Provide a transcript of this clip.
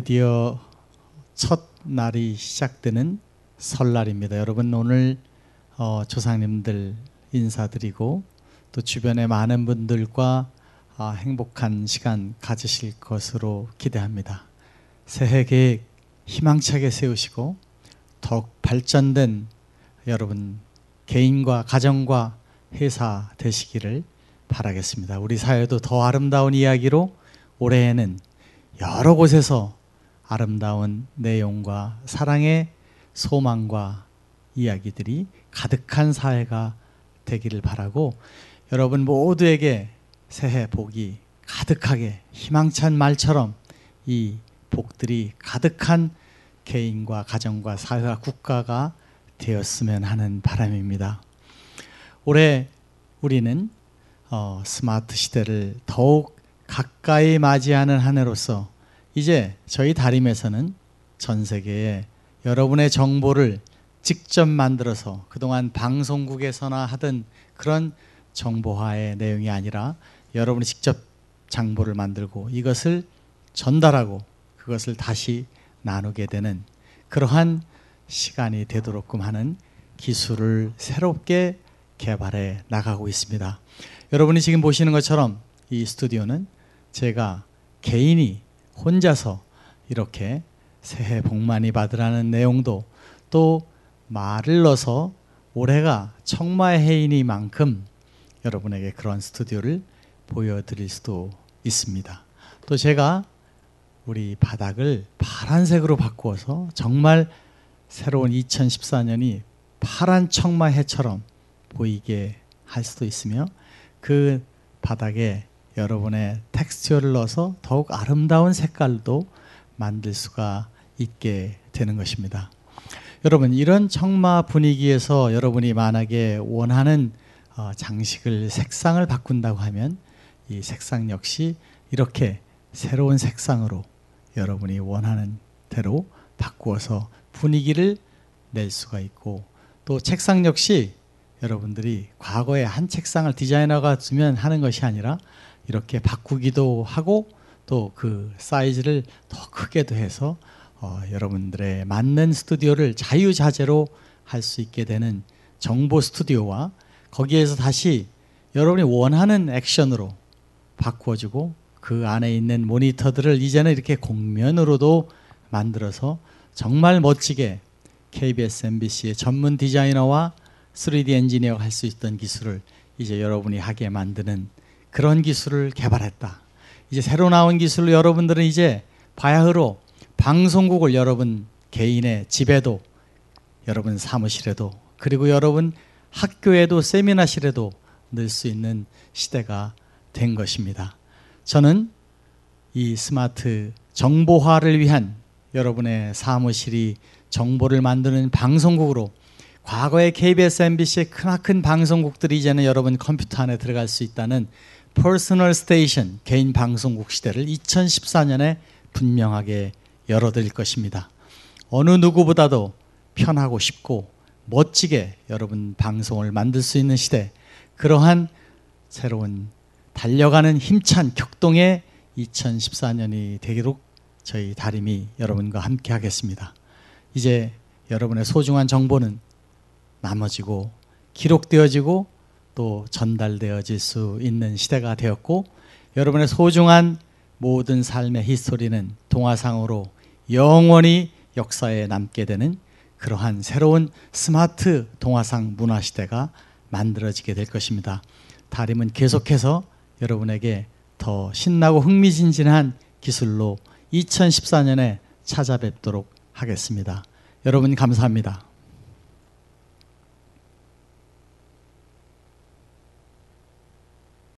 드디어 첫 날이 시작되는 설날입니다. 여러분 오늘 어, 조상님들 인사드리고 또 주변의 많은 분들과 아, 행복한 시간 가지실 것으로 기대합니다. 새해 계획 희망차게 세우시고 더욱 발전된 여러분 개인과 가정과 회사 되시기를 바라겠습니다. 우리 사회도 더 아름다운 이야기로 올해에는 여러 곳에서 아름다운 내용과 사랑의 소망과 이야기들이 가득한 사회가 되기를 바라고 여러분 모두에게 새해 복이 가득하게 희망찬 말처럼 이 복들이 가득한 개인과 가정과 사회와 국가가 되었으면 하는 바람입니다. 올해 우리는 어, 스마트 시대를 더욱 가까이 맞이하는 한 해로서 이제 저희 다림에서는 전 세계에 여러분의 정보를 직접 만들어서 그동안 방송국에서나 하던 그런 정보화의 내용이 아니라 여러분이 직접 장보를 만들고 이것을 전달하고 그것을 다시 나누게 되는 그러한 시간이 되도록끔 하는 기술을 새롭게 개발해 나가고 있습니다. 여러분이 지금 보시는 것처럼 이 스튜디오는 제가 개인이 혼자서 이렇게 새해 복 많이 받으라는 내용도 또 말을 넣어서 올해가 청마의 해이니만큼 여러분에게 그런 스튜디오를 보여드릴 수도 있습니다. 또 제가 우리 바닥을 파란색으로 바꾸어서 정말 새로운 2014년이 파란 청마해처럼 보이게 할 수도 있으며 그 바닥에 여러분의 텍스처를 넣어서 더욱 아름다운 색깔도 만들 수가 있게 되는 것입니다. 여러분 이런 청마 분위기에서 여러분이 만약에 원하는 어, 장식을 색상을 바꾼다고 하면 이 색상 역시 이렇게 새로운 색상으로 여러분이 원하는 대로 바꾸어서 분위기를 낼 수가 있고 또 책상 역시 여러분들이 과거에 한 책상을 디자이너가 주면 하는 것이 아니라 이렇게 바꾸기도 하고 또 그 사이즈를 더 크게도 해서 어, 여러분들의 맞는 스튜디오를 자유자재로 할 수 있게 되는 정보 스튜디오와 거기에서 다시 여러분이 원하는 액션으로 바꾸어주고 그 안에 있는 모니터들을 이제는 이렇게 공면으로도 만들어서 정말 멋지게 KBS, MBC의 전문 디자이너와 3D 엔지니어가 할 수 있던 기술을 이제 여러분이 하게 만드는 그런 기술을 개발했다. 이제 새로 나온 기술로 여러분들은 이제 바야흐로 방송국을 여러분 개인의 집에도 여러분 사무실에도 그리고 여러분 학교에도 세미나실에도 넣을 수 있는 시대가 된 것입니다. 저는 이 스마트 정보화를 위한 여러분의 사무실이 정보를 만드는 방송국으로 과거의 KBS, MBC의 크나큰 방송국들이 이제는 여러분 컴퓨터 안에 들어갈 수 있다는 퍼스널 스테이션 개인 방송국 시대를 2014년에 분명하게 열어드릴 것입니다. 어느 누구보다도 편하고 쉽고 멋지게 여러분 방송을 만들 수 있는 시대 그러한 새로운 달려가는 힘찬 격동의 2014년이 되도록 저희 다림이 여러분과 함께 하겠습니다. 이제 여러분의 소중한 정보는 남아지고 기록되어지고 또 전달되어질 수 있는 시대가 되었고 여러분의 소중한 모든 삶의 히스토리는 동화상으로 영원히 역사에 남게 되는 그러한 새로운 스마트 동화상 문화 시대가 만들어지게 될 것입니다. 다림은 계속해서 여러분에게 더 신나고 흥미진진한 기술로 2014년에 찾아뵙도록 하겠습니다. 여러분 감사합니다.